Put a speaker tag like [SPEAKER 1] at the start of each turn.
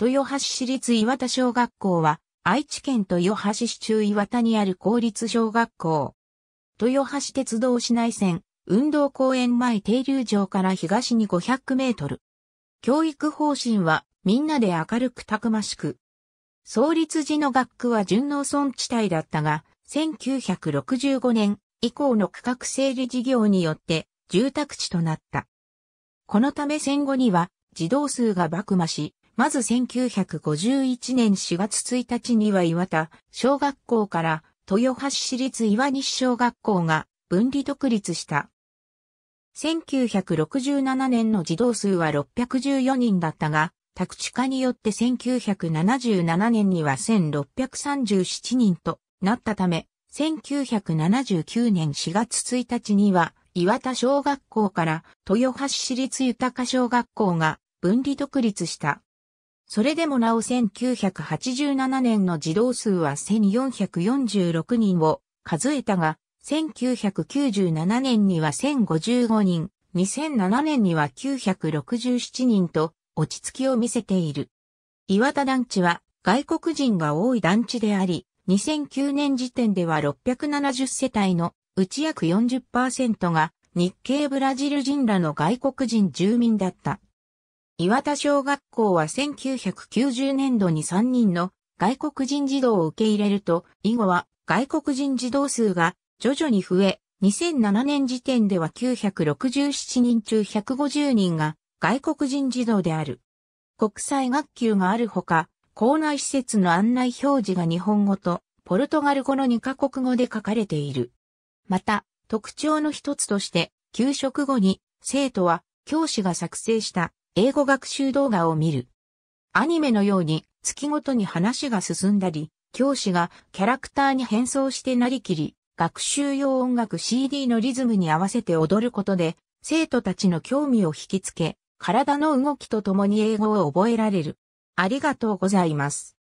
[SPEAKER 1] 豊橋市立岩田小学校は、愛知県豊橋市中岩田にある公立小学校。豊橋鉄道市内線、運動公園前停留場から東に500メートル。教育方針は、みんなで明るくたくましく。創立時の学区は順農村地帯だったが、1965年以降の区画整理事業によって住宅地となった。このため戦後には児童数が爆増し、まず1951年4月1日には岩田小学校から豊橋市立岩西小学校が分離独立した。1967年の児童数は614人だったが、宅地化によって1977年には1637人となったため、1979年4月1日には岩田小学校から豊橋市立豊小学校が分離独立した。それでもなお1987年の児童数は1446人を数えたが、1997年には1055人、2007年には967人と落ち着きを見せている。岩田団地は外国人が多い団地であり、2009年時点では670世帯のうち約40%が日系ブラジル人らの外国人住民だった。岩田小学校は1990年度に3人の外国人児童を受け入れると、以後は外国人児童数が徐々に増え、2007年時点では967人中150人が外国人児童である。国際学級があるほか、校内施設の案内表示が日本語とポルトガル語の2カ国語で書かれている。また、特徴の一つとして、給食後に生徒は教師が作成した英語学習動画を見る。アニメのように月ごとに話が進んだり、教師がキャラクターに変装してなりきり、学習用音楽 CD のリズムに合わせて踊ることで、生徒たちの興味を引きつけ、体の動きとともに英語を覚えられる。ありがとうございます。